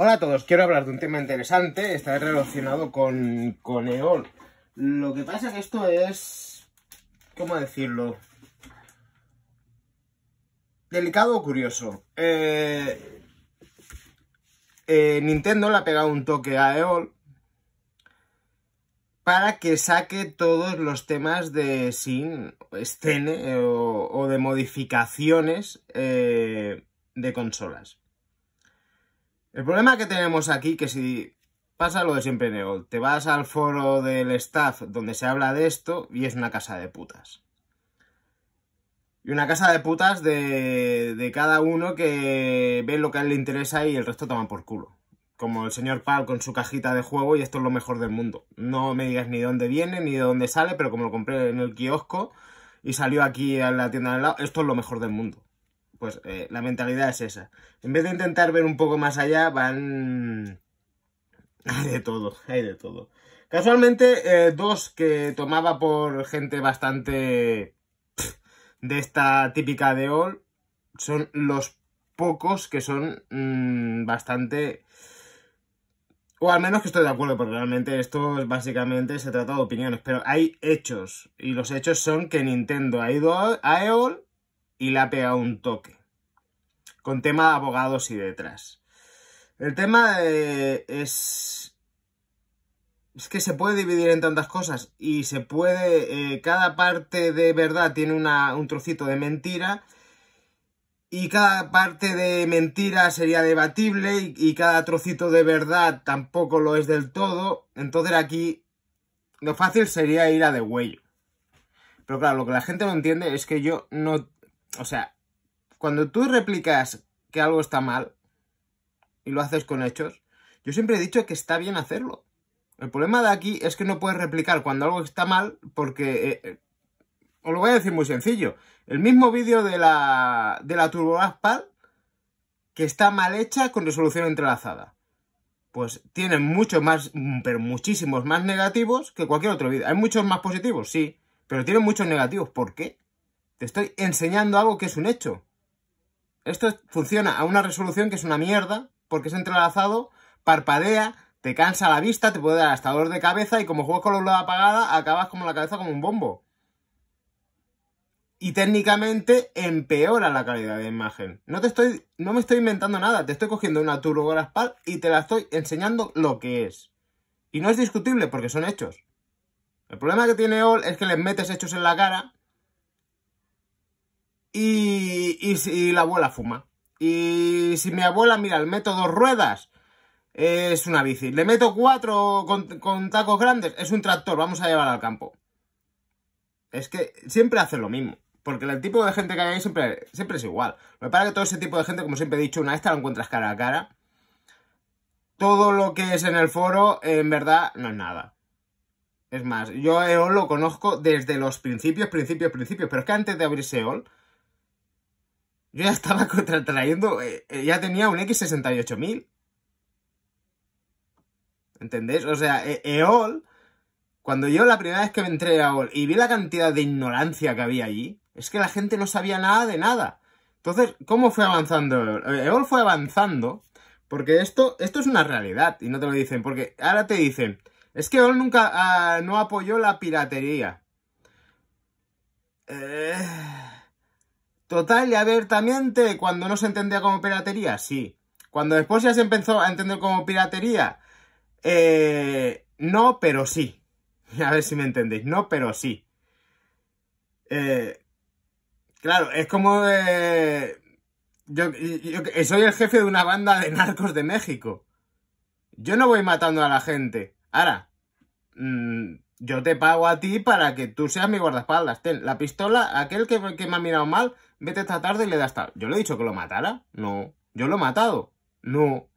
Hola a todos, quiero hablar de un tema interesante, está relacionado con, con EOL. Lo que pasa es que esto es... ¿Cómo decirlo? Delicado o curioso. Eh, eh, Nintendo le ha pegado un toque a EOL para que saque todos los temas de sin, escena eh, o, de modificaciones de consolas. El problema que tenemos aquí, que si pasa lo de siempre en te vas al foro del staff donde se habla de esto y es una casa de putas. Y una casa de putas de, de cada uno que ve lo que a él le interesa y el resto toma por culo. Como el señor Pal con su cajita de juego y esto es lo mejor del mundo. No me digas ni de dónde viene ni de dónde sale, pero como lo compré en el kiosco y salió aquí a la tienda del lado, esto es lo mejor del mundo pues eh, la mentalidad es esa. En vez de intentar ver un poco más allá, van... Hay de todo, hay de todo. Casualmente, eh, dos que tomaba por gente bastante de esta típica de All son los pocos que son mm, bastante... O al menos que estoy de acuerdo, porque realmente esto es básicamente se trata de opiniones, pero hay hechos, y los hechos son que Nintendo ha ido a EOL y le ha pegado un toque. Con tema de abogados y detrás. El tema es... Es que se puede dividir en tantas cosas y se puede... Eh, cada parte de verdad tiene un trocito de mentira y cada parte de mentira sería debatible y, cada trocito de verdad tampoco lo es del todo. Entonces aquí lo fácil sería ir a de huello. Pero claro, lo que la gente no entiende es que yo no o sea, cuando tú replicas que algo está mal y lo haces con hechos, yo siempre he dicho que está bien hacerlo. El problema de aquí es que no puedes replicar cuando algo está mal porque... Eh, eh, os lo voy a decir muy sencillo. El mismo vídeo de la, de la Turbo Aspal que está mal hecha con resolución entrelazada. Pues tiene muchos más, pero muchísimos más negativos que cualquier otro vídeo. ¿Hay muchos más positivos? Sí. Pero tiene muchos negativos. ¿Por qué? Te estoy enseñando algo que es un hecho. Esto funciona a una resolución que es una mierda, porque es entrelazado, parpadea, te cansa la vista, te puede dar hasta dolor de cabeza y como juegas con la luz apagada, acabas como la cabeza como un bombo. Y técnicamente empeora la calidad de imagen. No te estoy, no me estoy inventando nada, te estoy cogiendo una espalda y te la estoy enseñando lo que es. Y no es discutible porque son hechos. El problema que tiene OL es que les metes hechos en la cara y, la abuela fuma. Y si mi abuela, mira, le meto dos ruedas, es una bici. Le meto cuatro con, tacos grandes, es un tractor, vamos a llevar al campo. Es que siempre hace lo mismo. Porque el tipo de gente que hay ahí siempre, es igual. Me parece que todo ese tipo de gente, como siempre he dicho, una esta la encuentras cara a cara. Todo lo que es en el foro, en verdad, no es nada. Es más, yo EOL lo conozco desde los principios, principios, principios. Pero es que antes de abrirse EOL, yo ya estaba contratrayendo, eh, eh, ya tenía un X68000. ¿Entendéis? O sea, e, EOL, cuando yo la primera vez que me entré a EOL y vi la cantidad de ignorancia que había allí, es que la gente no sabía nada de nada. Entonces, ¿cómo fue avanzando EOL? Eh, EOL fue avanzando porque esto, esto es una realidad y no te lo dicen, porque ahora te dicen, es que EOL nunca ah, no apoyó la piratería. Eh... Total y abiertamente, cuando no se entendía como piratería, sí. Cuando después ya se empezó a entender como piratería, eh, no, pero sí. A ver si me entendéis. No, pero sí. Eh, claro, es como eh, Yo, soy el jefe de una banda de narcos de México. Yo no voy matando a la gente. Ahora, mm, yo te pago a ti para que tú seas mi guardaespaldas. Ten la pistola, aquel que, que me ha mirado mal, vete esta tarde y le das tal. ¿Yo le he dicho que lo matara? No. ¿Yo lo he matado? No.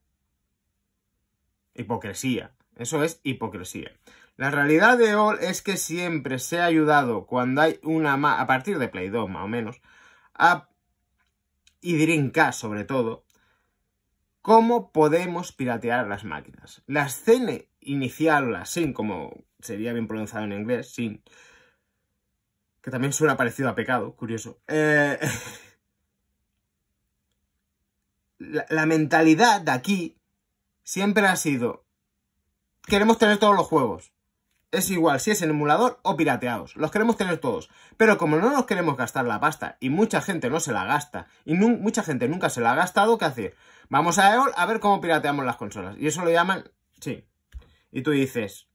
Hipocresía. Eso es hipocresía. La realidad de All es que siempre se ha ayudado cuando hay una a partir de Play 2 más o menos, a, y Dreamcast sobre todo, cómo podemos piratear las máquinas. La escena inicial sin como sería bien pronunciado en inglés, sin. Que también suena parecido a pecado, curioso. Eh, la, mentalidad de aquí siempre ha sido... Queremos tener todos los juegos. Es igual si es en emulador o pirateados. Los queremos tener todos. Pero como no nos queremos gastar la pasta y mucha gente no se la gasta y mucha gente nunca se la ha gastado, ¿qué hacer? Vamos a EOL a ver cómo pirateamos las consolas. Y eso lo llaman... Sí. Y tú dices...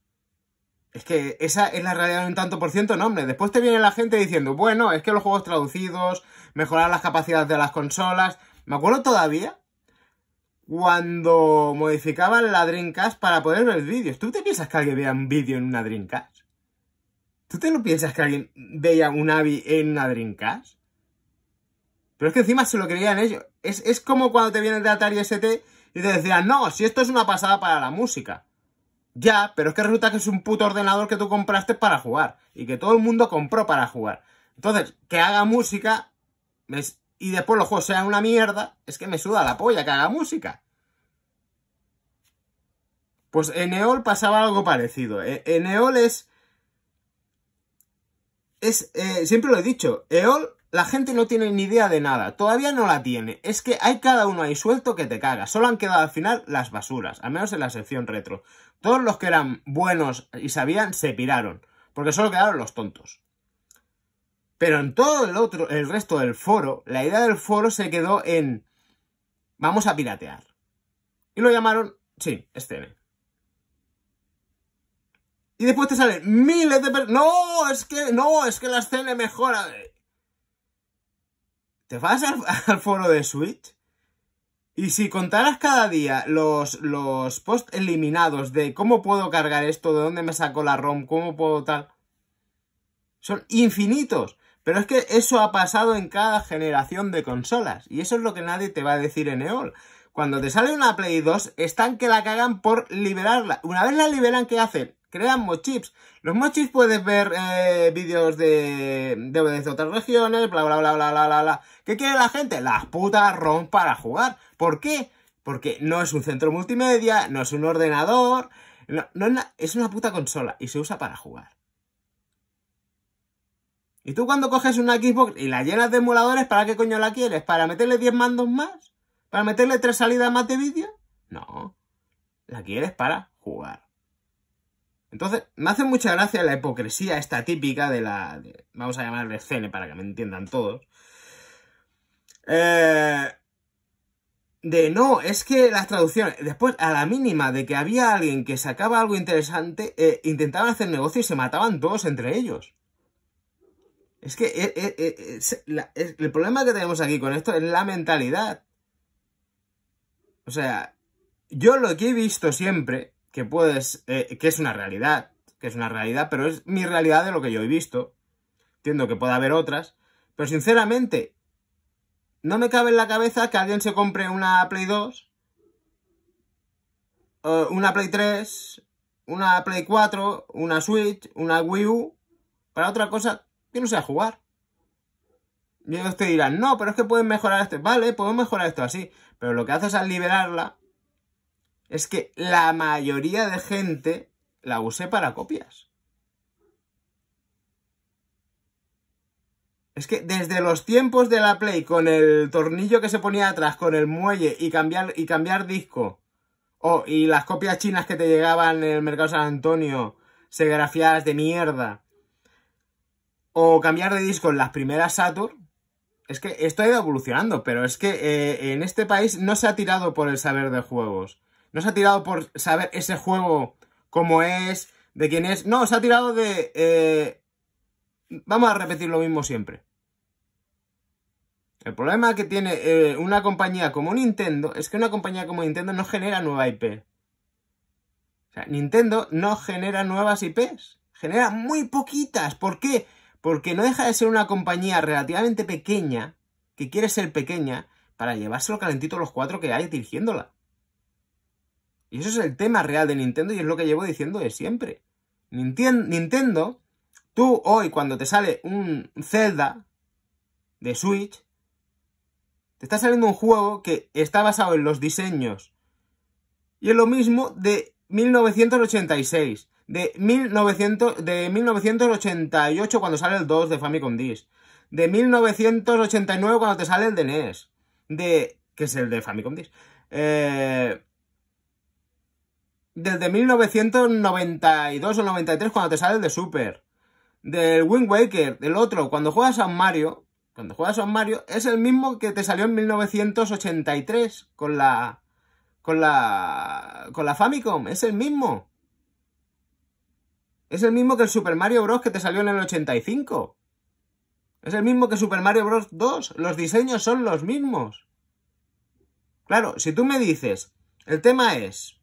Es que esa es la realidad de un tanto por ciento, no, hombre. Después te viene la gente diciendo, bueno, es que los juegos traducidos, mejorar las capacidades de las consolas. Me acuerdo todavía cuando modificaban la Dreamcast para poder ver vídeos. ¿Tú te piensas que alguien vea un vídeo en una Dreamcast? ¿Tú te lo piensas que alguien veía un AVI en una Dreamcast? Pero es que encima se lo creían ellos. Es, es como cuando te vienen de Atari ST y te decían, no, si esto es una pasada para la música. Ya, pero es que resulta que es un puto ordenador que tú compraste para jugar. Y que todo el mundo compró para jugar. Entonces, que haga música y después los juegos sean una mierda, es que me suda la polla que haga música. Pues en EOL pasaba algo parecido. ¿eh? En EOL es... es eh, siempre lo he dicho, EOL la gente no tiene ni idea de nada, todavía no la tiene. Es que hay cada uno ahí suelto que te caga. Solo han quedado al final las basuras, al menos en la sección retro. Todos los que eran buenos y sabían se piraron, porque solo quedaron los tontos. Pero en todo el otro, el resto del foro, la idea del foro se quedó en vamos a piratear. Y lo llamaron, sí, escena. Y después te salen miles de No, es que, no, es que la escena mejora te vas al, foro de Switch y si contaras cada día los, los posts eliminados de cómo puedo cargar esto, de dónde me saco la ROM, cómo puedo tal... Son infinitos. Pero es que eso ha pasado en cada generación de consolas. Y eso es lo que nadie te va a decir en EOL. Cuando te sale una Play 2, están que la cagan por liberarla. Una vez la liberan, ¿qué hacen? crean mochips. Los mochips puedes ver eh, vídeos de de otras regiones, bla, bla, bla, bla, bla, bla, bla. ¿Qué quiere la gente? Las putas ROM para jugar. ¿Por qué? Porque no es un centro multimedia, no es un ordenador, no, es, una, es una puta consola y se usa para jugar. ¿Y tú cuando coges una Xbox y la llenas de emuladores, para qué coño la quieres? ¿Para meterle 10 mandos más? ¿Para meterle 3 salidas más de vídeo? No. La quieres para jugar. Entonces, me hace mucha gracia la hipocresía esta típica de la... vamos a llamarle Cene para que me entiendan todos. Eh, de no, es que las traducciones... Después, a la mínima de que había alguien que sacaba algo interesante, eh, intentaban hacer negocio y se mataban todos entre ellos. Es que eh, el problema que tenemos aquí con esto es la mentalidad. O sea, yo lo que he visto siempre que puedes, eh, que es una realidad, que es una realidad, pero es mi realidad de lo que yo he visto. Entiendo que pueda haber otras, pero sinceramente, no me cabe en la cabeza que alguien se compre una Play 2, una Play 3, una Play 4, una Switch, una Wii U, para otra cosa que no sea jugar. Y ellos te dirán, no, pero es que pueden mejorar esto. Vale, podemos mejorar esto así. Pero lo que haces al liberarla es que la mayoría de gente la usé para copias. Es que desde los tiempos de la Play, con el tornillo que se ponía atrás, con el muelle y cambiar, y cambiar disco, o y las copias chinas que te llegaban en el mercado San Antonio, grafiadas de mierda, o cambiar de disco en las primeras Saturn, es que esto ha ido evolucionando, pero es que eh, en este país no se ha tirado por el saber de juegos. No se ha tirado por saber ese juego cómo es, de quién es. No, se ha tirado de... Eh, vamos a repetir lo mismo siempre. El problema que tiene eh, una compañía como Nintendo es que una compañía como Nintendo no genera nueva IP. O sea, Nintendo no genera nuevas IPs. Genera muy poquitas. ¿Por qué? Porque no deja de ser una compañía relativamente pequeña, que quiere ser pequeña, para llevárselo calentito los cuatro que hay dirigiéndola. Y eso es el tema real de Nintendo y es lo que llevo diciendo de siempre. Nintendo, tú hoy cuando te sale un Zelda de Switch, te está saliendo un juego que está basado en los diseños. Y es lo mismo de 1986, de, de 1988 cuando sale el 2 de Famicom Disc, de 1989 cuando te sale el de NES, de... que es el de Famicom Disc. Eh, desde 1992 o 93 cuando te el de Super. Del Wind Waker, del otro, cuando juegas a Mario, cuando juegas a Mario, es el mismo que te salió en 1983 con la con la con la Famicom, es el mismo. Es el mismo que el Super Mario Bros que te salió en el 85. Es el mismo que Super Mario Bros 2, los diseños son los mismos. Claro, si tú me dices, el tema es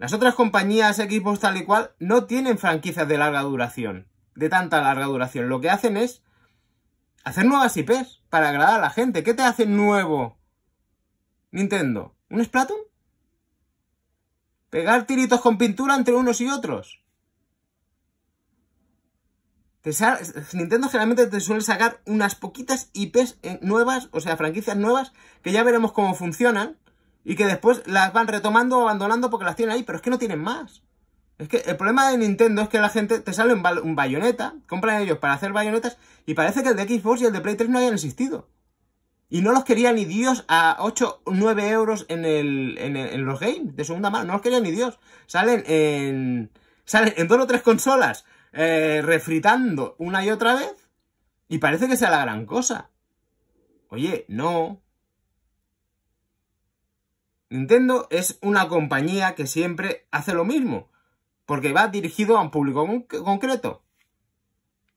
las otras compañías, equipos tal y cual, no tienen franquicias de larga duración, de tanta larga duración. Lo que hacen es hacer nuevas IPs para agradar a la gente. ¿Qué te hace nuevo Nintendo? ¿Un Splatoon? ¿Pegar tiritos con pintura entre unos y otros? Nintendo generalmente te suele sacar unas poquitas IPs nuevas, o sea, franquicias nuevas, que ya veremos cómo funcionan y que después las van retomando o abandonando porque las tienen ahí, pero es que no tienen más. Es que el problema de Nintendo es que la gente te sale un, bayoneta, compran ellos para hacer bayonetas, y parece que el de Xbox y el de Play 3 no hayan existido. Y no los quería ni Dios a 8 9 euros en, en, los games de segunda mano, no los quería ni Dios. Salen en, salen en dos o tres consolas eh, refritando una y otra vez, y parece que sea la gran cosa. Oye, no, Nintendo es una compañía que siempre hace lo mismo, porque va dirigido a un público concreto.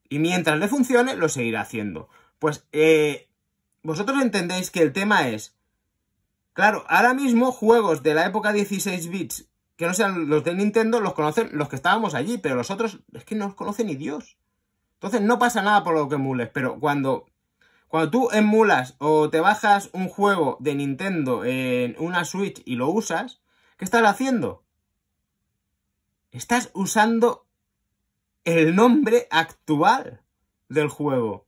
Y mientras le funcione, lo seguirá haciendo. Pues eh, vosotros entendéis que el tema es, claro, ahora mismo juegos de la época 16 bits, que no sean los de Nintendo, los conocen los que estábamos allí, pero los otros es que no los conoce ni Dios. Entonces no pasa nada por lo que mules, pero cuando cuando tú emulas o te bajas un juego de Nintendo en una Switch y lo usas, ¿qué estás haciendo? Estás usando el nombre actual del juego.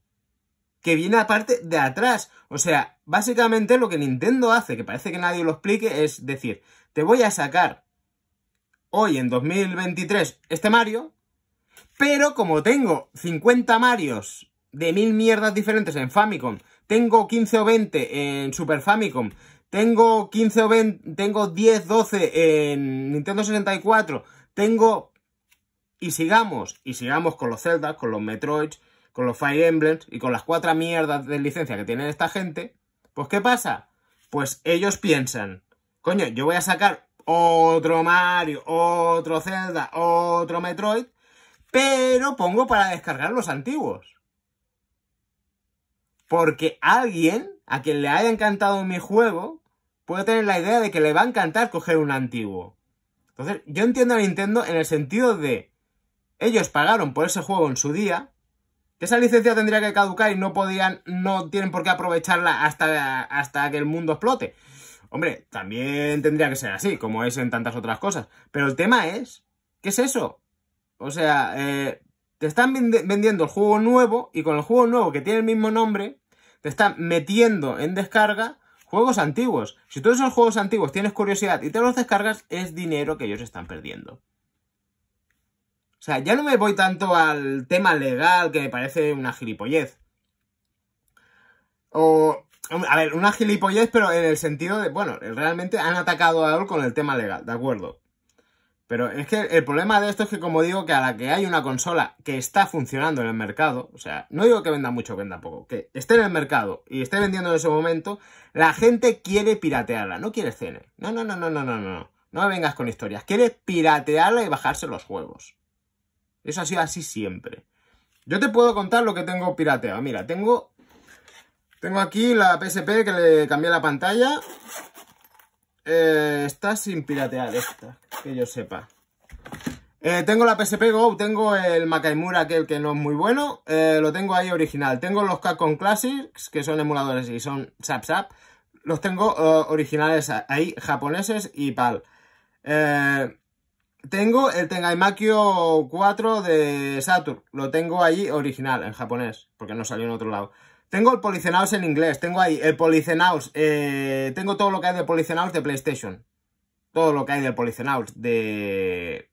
Que viene aparte de atrás. O sea, básicamente lo que Nintendo hace, que parece que nadie lo explique, es decir, te voy a sacar hoy en 2023 este Mario, pero como tengo 50 Marios de mil mierdas diferentes en Famicom, tengo 15 o 20 en Super Famicom, tengo 15 o 20, tengo 10, 12 en Nintendo 64, tengo... Y sigamos, y sigamos con los Zelda, con los Metroids, con los Fire Emblems y con las cuatro mierdas de licencia que tienen esta gente, pues ¿qué pasa? Pues ellos piensan, coño, yo voy a sacar otro Mario, otro Zelda, otro Metroid, pero pongo para descargar los antiguos. Porque alguien a quien le haya encantado mi juego puede tener la idea de que le va a encantar coger un antiguo. Entonces, yo entiendo a Nintendo en el sentido de ellos pagaron por ese juego en su día, que esa licencia tendría que caducar y no podían, no tienen por qué aprovecharla hasta, hasta que el mundo explote. Hombre, también tendría que ser así, como es en tantas otras cosas. Pero el tema es, ¿qué es eso? O sea, eh, te están vendiendo el juego nuevo y con el juego nuevo que tiene el mismo nombre, te están metiendo en descarga juegos antiguos. Si todos esos juegos antiguos tienes curiosidad y te los descargas, es dinero que ellos están perdiendo. O sea, ya no me voy tanto al tema legal que me parece una gilipollez. O, a ver, una gilipollez, pero en el sentido de, bueno, realmente han atacado a Dol con el tema legal, ¿de acuerdo? Pero es que el problema de esto es que, como digo, que a la que hay una consola que está funcionando en el mercado, o sea, no digo que venda mucho o venda poco, que esté en el mercado y esté vendiendo en ese momento, la gente quiere piratearla, no quiere cene. No, no, no, no, no, no, no. No me vengas con historias. Quiere piratearla y bajarse los juegos. Eso ha sido así siempre. Yo te puedo contar lo que tengo pirateado. Mira, tengo... Tengo aquí la PSP que le cambié la pantalla. Eh, está sin piratear esta, que yo sepa. Eh, tengo la PSP Go, tengo el Makaimura, aquel que no es muy bueno, eh, lo tengo ahí original. Tengo los Capcom Classics, que son emuladores y son Zap Zap. Los tengo originales ahí, japoneses y PAL. tengo el Makio 4 de Saturn, lo tengo ahí original, en japonés, porque no salió en otro lado. Tengo el Policenaus en inglés, tengo ahí el Policenaus, eh, tengo todo lo que hay del Policenaus de PlayStation. Todo lo que hay del Policenaus de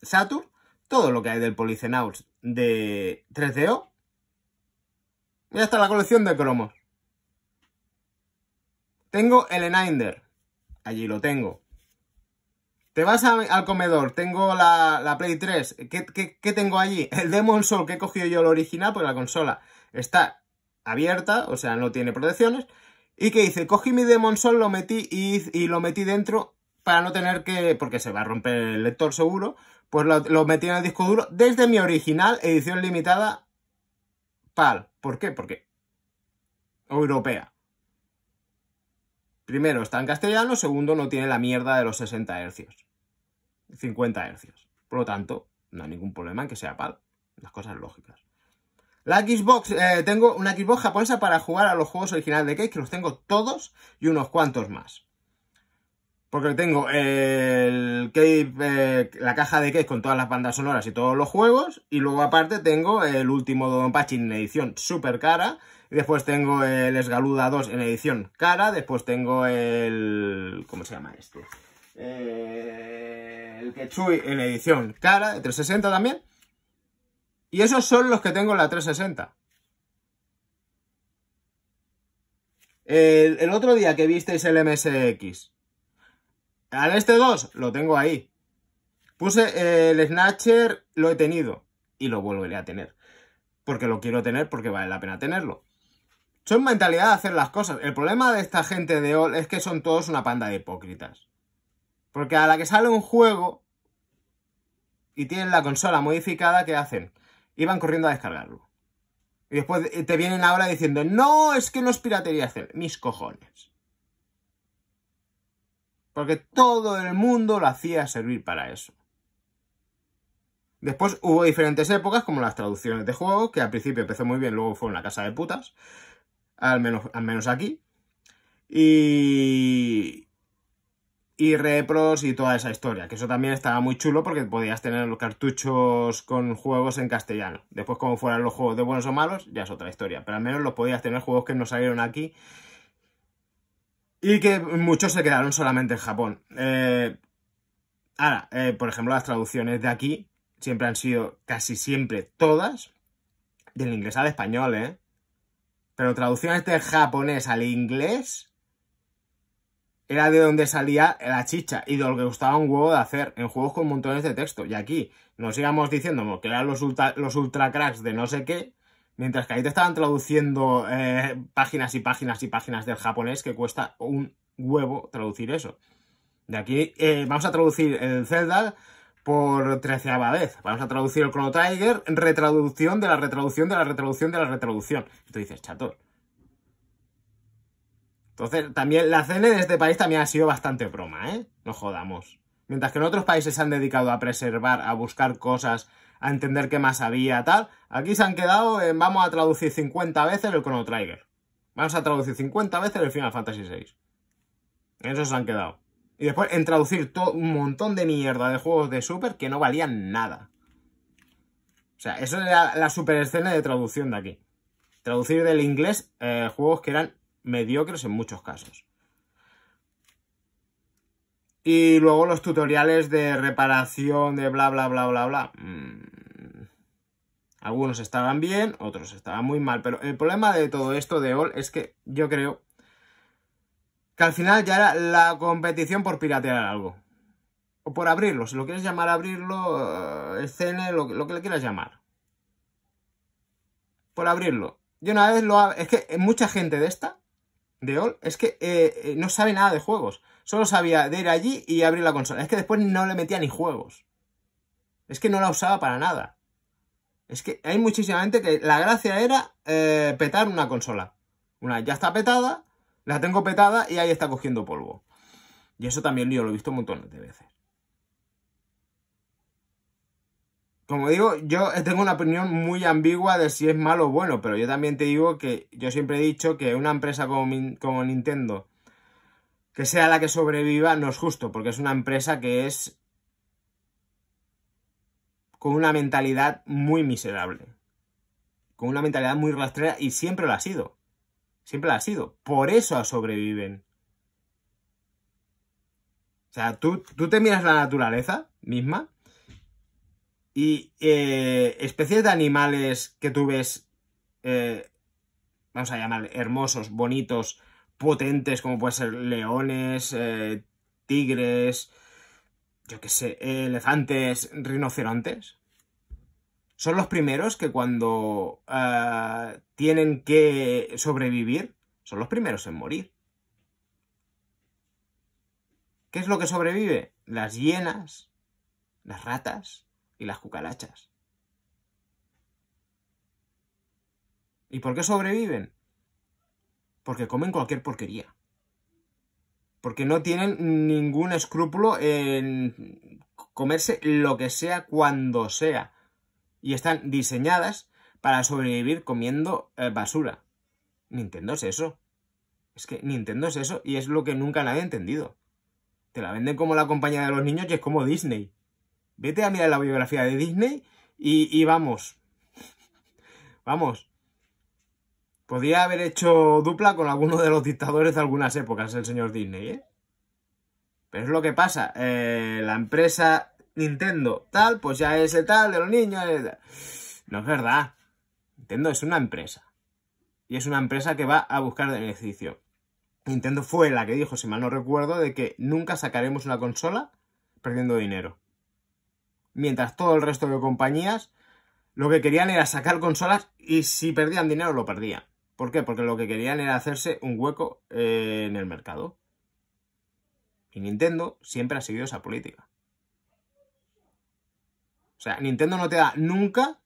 Saturn, todo lo que hay del Policenaus de 3DO. Y hasta la colección de cromos. Tengo el Eninder, allí lo tengo. Te vas al comedor, tengo la, la Play 3. ¿Qué, tengo allí? El Demon Soul que he cogido yo el original, porque la consola está abierta, o sea, no tiene protecciones. Y que dice, cogí mi Demon Soul, lo metí y, lo metí dentro para no tener que... porque se va a romper el lector seguro. Pues lo, metí en el disco duro desde mi original edición limitada PAL. ¿Por qué? Porque... Europea. Primero, está en castellano. Segundo, no tiene la mierda de los 60 hercios. 50 hercios. Por lo tanto, no hay ningún problema en que sea PAL. Las cosas lógicas. La Xbox, eh, tengo una Xbox japonesa para jugar a los juegos originales de Case, que los tengo todos y unos cuantos más. Porque tengo el eh, la caja de Case con todas las bandas sonoras y todos los juegos. Y luego aparte tengo el último Don Pachi en edición super cara. Y después tengo el Esgaluda 2 en edición cara. Después tengo el... ¿Cómo se llama este? Eh, el Kechui en edición cara, de 360 también. Y esos son los que tengo en la 360. El, el otro día que visteis el MSX. Al este 2 lo tengo ahí. Puse el Snatcher, lo he tenido. Y lo volveré a tener. Porque lo quiero tener, porque vale la pena tenerlo. Son mentalidad de hacer las cosas. El problema de esta gente de OL es que son todos una panda de hipócritas. Porque a la que sale un juego y tienen la consola modificada, ¿qué hacen? iban corriendo a descargarlo. Y después eh, te vienen ahora diciendo, no, es que no es piratería hacer Mis cojones. Porque todo el mundo lo hacía servir para eso. Después hubo diferentes épocas, como las traducciones de juego, que al principio empezó muy bien, luego fue una casa de putas. Al menos, al menos aquí. Y, y repros y toda esa historia, que eso también estaba muy chulo porque podías tener los cartuchos con juegos en castellano. Después, como fueran los juegos de buenos o malos, ya es otra historia, pero al menos los podías tener juegos que no salieron aquí y que muchos se quedaron solamente en Japón. Eh, ahora, eh, por ejemplo, las traducciones de aquí siempre han sido casi siempre todas del inglés al español, ¿eh? Pero traducciones del japonés al inglés era de donde salía la chicha y de lo que gustaba un huevo de hacer en juegos con montones de texto. Y aquí nos íbamos diciendo que eran los ultra, cracks de no sé qué, mientras que ahí te estaban traduciendo eh, páginas y páginas y páginas del japonés que cuesta un huevo traducir eso. De aquí eh, vamos a traducir el Zelda por treceava vez. Vamos a traducir el Chrono Tiger, retraducción de la retraducción de la retraducción de la retraducción. Y tú dices, chato, entonces, también la cena de este país también ha sido bastante broma, ¿eh? No jodamos. Mientras que en otros países se han dedicado a preservar, a buscar cosas, a entender qué más había, tal, aquí se han quedado en vamos a traducir 50 veces el Chrono Trigger. Vamos a traducir 50 veces el Final Fantasy VI. En eso se han quedado. Y después en traducir todo un montón de mierda de juegos de Super que no valían nada. O sea, eso era la super escena de traducción de aquí. Traducir del inglés eh, juegos que eran mediocres en muchos casos. Y luego los tutoriales de reparación de bla bla bla bla bla. Mm. Algunos estaban bien, otros estaban muy mal. Pero el problema de todo esto de All es que yo creo que al final ya era la competición por piratear algo. O por abrirlo, si lo quieres llamar abrirlo, el eh, CN, lo, que le quieras llamar. Por abrirlo. Yo una vez lo... Es que mucha gente de esta es que eh, eh, no sabe nada de juegos. Solo sabía de ir allí y abrir la consola. Es que después no le metía ni juegos. Es que no la usaba para nada. Es que hay muchísima gente que la gracia era eh, petar una consola. Una ya está petada, la tengo petada y ahí está cogiendo polvo. Y eso también yo lo he visto un montón de veces. Como digo, yo tengo una opinión muy ambigua de si es malo o bueno, pero yo también te digo que yo siempre he dicho que una empresa como, Nintendo, que sea la que sobreviva, no es justo, porque es una empresa que es con una mentalidad muy miserable, con una mentalidad muy rastrera y siempre lo ha sido, siempre lo ha sido, por eso sobreviven. O sea, tú, tú te miras la naturaleza misma y eh, especies de animales que tú ves, eh, vamos a llamar, hermosos, bonitos, potentes, como pueden ser leones, eh, tigres, yo qué sé, elefantes, rinocerontes. Son los primeros que cuando tienen que sobrevivir, son los primeros en morir. ¿Qué es lo que sobrevive? Las hienas, las ratas, y las cucarachas. ¿Y por qué sobreviven? Porque comen cualquier porquería. Porque no tienen ningún escrúpulo en comerse lo que sea cuando sea. Y están diseñadas para sobrevivir comiendo eh, basura. Nintendo es eso. Es que Nintendo es eso y es lo que nunca nadie ha entendido. Te la venden como la compañía de los niños y es como Disney. Vete a mirar la biografía de Disney y, vamos. Vamos. Podría haber hecho dupla con alguno de los dictadores de algunas épocas el señor Disney, ¿eh? Pero es lo que pasa. Eh, la empresa Nintendo tal, pues ya es tal de los niños. Eh, no es verdad. Nintendo es una empresa. Y es una empresa que va a buscar beneficio. Nintendo fue la que dijo, si mal no recuerdo, de que nunca sacaremos una consola perdiendo dinero mientras todo el resto de compañías lo que querían era sacar consolas y si perdían dinero lo perdían. ¿Por qué? Porque lo que querían era hacerse un hueco eh, en el mercado. Y Nintendo siempre ha seguido esa política. O sea, Nintendo no te da nunca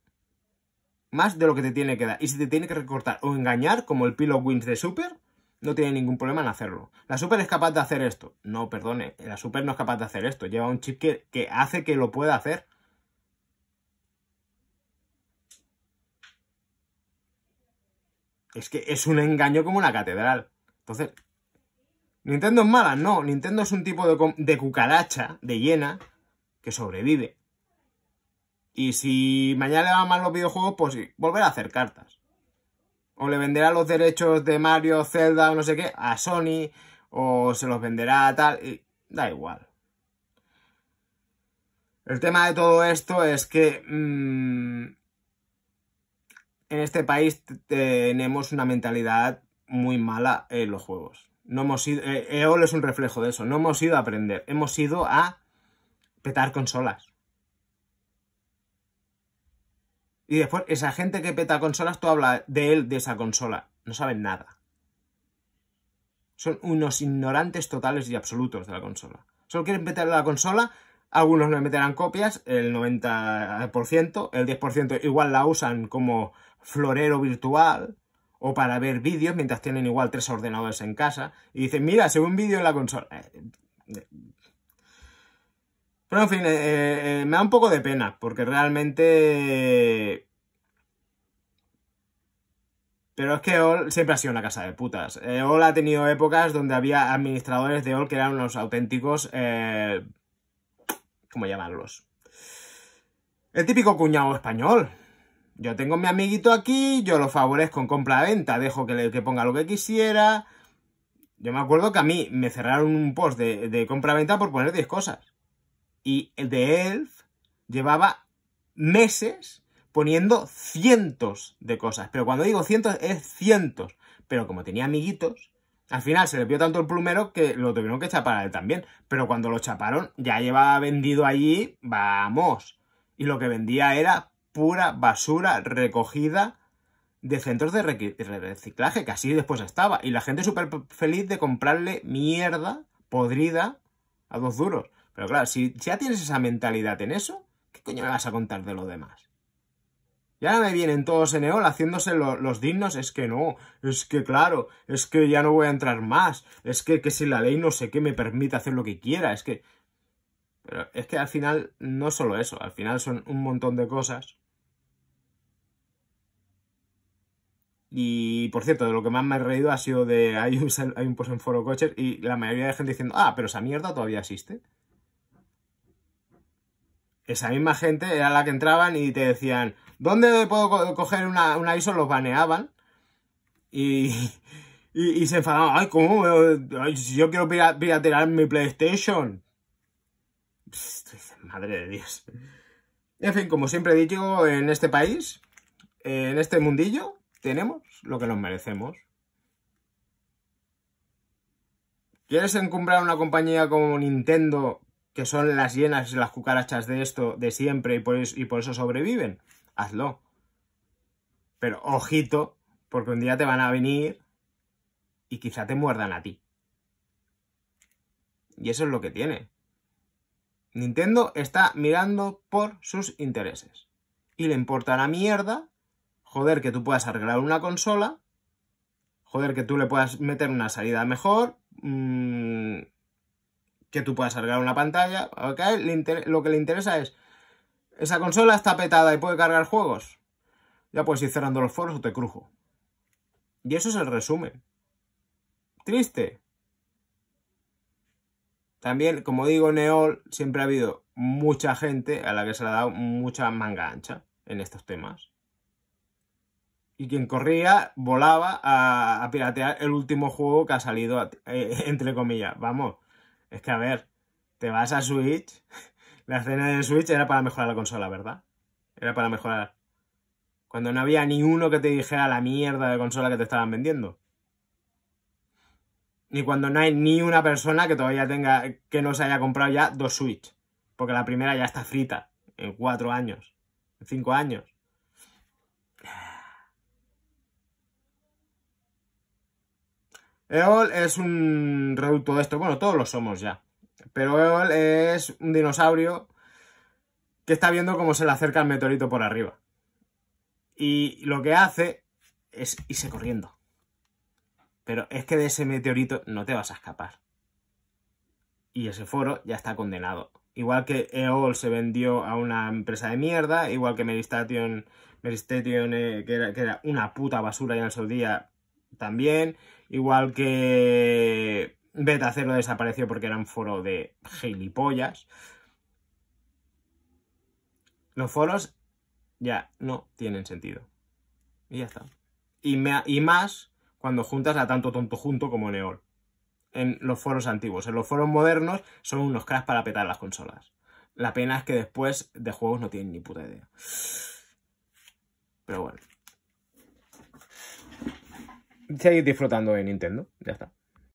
más de lo que te tiene que dar. Y si te tiene que recortar o engañar, como el Pillow Wins de Super, no tiene ningún problema en hacerlo. La Super es capaz de hacer esto. No, perdone, la Super no es capaz de hacer esto. Lleva un chip que, hace que lo pueda hacer. Es que es un engaño como una catedral. Entonces, ¿Nintendo es mala? No, Nintendo es un tipo de, de cucaracha, de hiena, que sobrevive. Y si mañana le van mal los videojuegos, pues volver a hacer cartas o le venderá los derechos de Mario, Zelda o no sé qué a Sony, o se los venderá a tal, da igual. El tema de todo esto es que mm, en este país tenemos una mentalidad muy mala en los juegos. No hemos ido, eh, EOL es un reflejo de eso. No hemos ido a aprender, hemos ido a petar consolas. Y después, esa gente que peta consolas, tú hablas de él, de esa consola. No saben nada. Son unos ignorantes totales y absolutos de la consola. Solo quieren petar la consola, algunos le meterán copias, el 90%, el 10% igual la usan como florero virtual o para ver vídeos mientras tienen igual tres ordenadores en casa y dicen, mira, ve un vídeo en la consola. Eh, eh, pero en fin, eh, eh, eh, me da un poco de pena, porque realmente... Pero es que All siempre ha sido una casa de putas. Eh, ha tenido épocas donde había administradores de Ol que eran los auténticos... ¿Cómo llamarlos? El típico cuñado español. Yo tengo a mi amiguito aquí, yo lo favorezco en compra-venta, dejo que, le, ponga lo que quisiera... Yo me acuerdo que a mí me cerraron un post de, de compra-venta por poner 10 cosas y el de Elf llevaba meses poniendo cientos de cosas. Pero cuando digo cientos, es cientos. Pero como tenía amiguitos, al final se le vio tanto el plumero que lo tuvieron que chapar a él también. Pero cuando lo chaparon, ya llevaba vendido allí, vamos. Y lo que vendía era pura basura recogida de centros de reciclaje, que así después estaba. Y la gente súper feliz de comprarle mierda podrida a dos duros. Pero claro, si, ya tienes esa mentalidad en eso, ¿qué coño me vas a contar de lo demás? Ya me vienen todos en EOL haciéndose los dignos, es que no, es que claro, es que ya no voy a entrar más, es que, si la ley no sé qué me permite hacer lo que quiera, es que... Pero es que al final no solo eso, al final son un montón de cosas. Y por cierto, de lo que más me ha reído ha sido de hay un, hay un post en Foro Coches y la mayoría de gente diciendo, ah, pero esa mierda todavía existe esa misma gente era la que entraban y te decían, ¿dónde puedo coger una, una, ISO? Los baneaban y, y, se enfadaban, ay, ¿cómo? si yo quiero piratear mi PlayStation. madre de Dios. En fin, como siempre he dicho, en este país, en este mundillo, tenemos lo que nos merecemos. ¿Quieres encumbrar una compañía como Nintendo que son las llenas y las cucarachas de esto de siempre y por eso, sobreviven, hazlo. Pero ojito, porque un día te van a venir y quizá te muerdan a ti. Y eso es lo que tiene. Nintendo está mirando por sus intereses. Y le importa la mierda, joder, que tú puedas arreglar una consola, joder, que tú le puedas meter una salida mejor, mm, que tú puedas cargar una pantalla. lo que le interesa es, esa consola está petada y puede cargar juegos. Ya puedes ir cerrando los foros o te crujo. Y eso es el resumen. Triste. También, como digo, Neol siempre ha habido mucha gente a la que se le ha dado mucha manga ancha en estos temas. Y quien corría volaba a, piratear el último juego que ha salido, eh, entre comillas. Vamos, es que, a ver, te vas a Switch. La escena de Switch era para mejorar la consola, ¿verdad? Era para mejorar. Cuando no había ni uno que te dijera la mierda de consola que te estaban vendiendo. Ni cuando no hay ni una persona que todavía tenga, que no se haya comprado ya dos Switch. Porque la primera ya está frita. En cuatro años. En cinco años. Eol es un reducto de esto. Bueno, todos lo somos ya. Pero Eol es un dinosaurio que está viendo cómo se le acerca el meteorito por arriba. Y lo que hace es irse corriendo. Pero es que de ese meteorito no te vas a escapar. Y ese foro ya está condenado. Igual que EOL se vendió a una empresa de mierda, igual que Meristation, Meristation eh, que, era, una puta basura y en su día, también. Igual que Beta Cero desapareció porque era un foro de gilipollas. Los foros ya no tienen sentido. Y ya está. Y, y más cuando juntas a tanto tonto junto como Neol. En los foros antiguos. En los foros modernos son unos cracks para petar las consolas. La pena es que después de juegos no tienen ni puta idea. Pero bueno seguir disfrutando de Nintendo. Ya está.